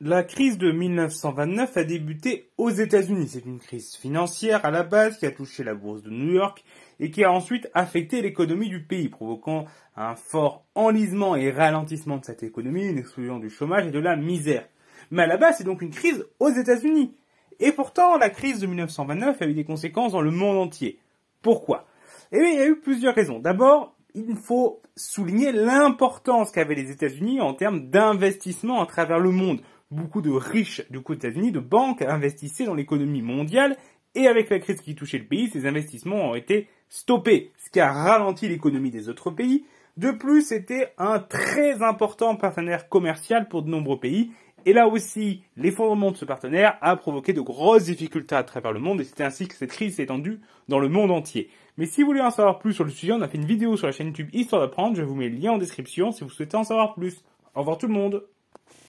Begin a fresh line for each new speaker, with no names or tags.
La crise de 1929 a débuté aux États-Unis. C'est une crise financière à la base qui a touché la bourse de New York et qui a ensuite affecté l'économie du pays, provoquant un fort enlisement et ralentissement de cette économie, une explosion du chômage et de la misère. Mais à la base, c'est donc une crise aux États-Unis. Et pourtant, la crise de 1929 a eu des conséquences dans le monde entier. Pourquoi Eh bien, il y a eu plusieurs raisons. D'abord, il faut souligner l'importance qu'avaient les États-Unis en termes d'investissement à travers le monde beaucoup de riches du côté États-Unis, de banques investissaient dans l'économie mondiale et avec la crise qui touchait le pays, ces investissements ont été stoppés, ce qui a ralenti l'économie des autres pays. De plus, c'était un très important partenaire commercial pour de nombreux pays. Et là aussi, l'effondrement de ce partenaire a provoqué de grosses difficultés à travers le monde et c'est ainsi que cette crise s'est étendue dans le monde entier. Mais si vous voulez en savoir plus sur le sujet, on a fait une vidéo sur la chaîne YouTube Histoire d'apprendre, je vous mets le lien en description si vous souhaitez en savoir plus. Au revoir tout le monde